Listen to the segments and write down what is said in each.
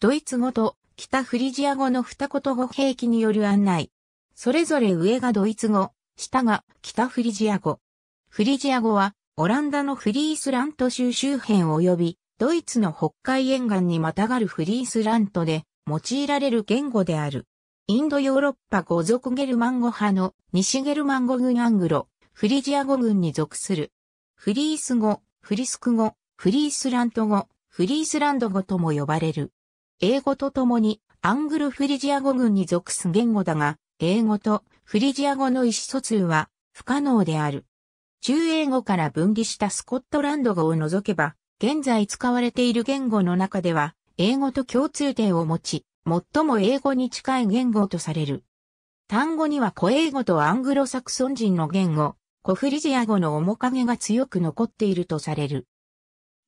ドイツ語と北フリジア語の二言語兵器による案内。それぞれ上がドイツ語、下が北フリジア語。フリジア語はオランダのフリースラント州周辺及びドイツの北海沿岸にまたがるフリースラントで用いられる言語である。インドヨーロッパ語族ゲルマン語派の西ゲルマン語群アングロ、フリジア語群に属する。フリース語、フリスク語、フリースラント語、フリースランド語とも呼ばれる。英語とともにアングルフリジア語群に属す言語だが、英語とフリジア語の意思疎通は不可能である。中英語から分離したスコットランド語を除けば、現在使われている言語の中では、英語と共通点を持ち、最も英語に近い言語とされる。単語には古英語とアングロサクソン人の言語、古フリジア語の面影が強く残っているとされる。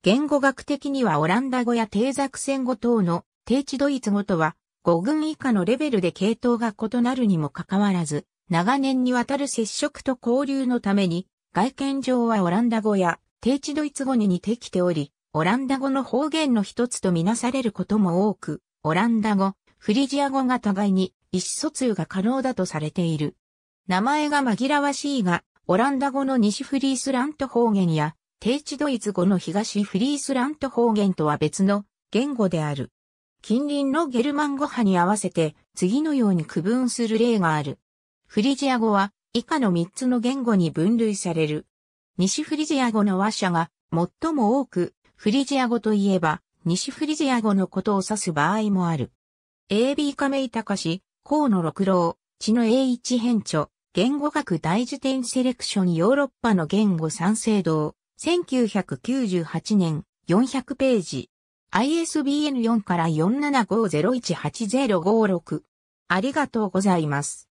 言語学的にはオランダ語や低作戦語等の低地ドイツ語とは、五軍以下のレベルで系統が異なるにもかかわらず、長年にわたる接触と交流のために、外見上はオランダ語や低地ドイツ語に似てきており、オランダ語の方言の一つとみなされることも多く、オランダ語、フリジア語が互いに意思疎通が可能だとされている。名前が紛らわしいが、オランダ語の西フリースラント方言や、低地ドイツ語の東フリースラント方言とは別の言語である。近隣のゲルマン語派に合わせて次のように区分する例がある。フリジア語は以下の3つの言語に分類される。西フリジア語の話者が最も多く、フリジア語といえば西フリジア語のことを指す場合もある。AB 亀井隆、河野六郎、地の A1 編著、言語学大辞典セレクションヨーロッパの言語賛成堂、1998年400ページ。ISBN4 から47501805。6ありがとうございます。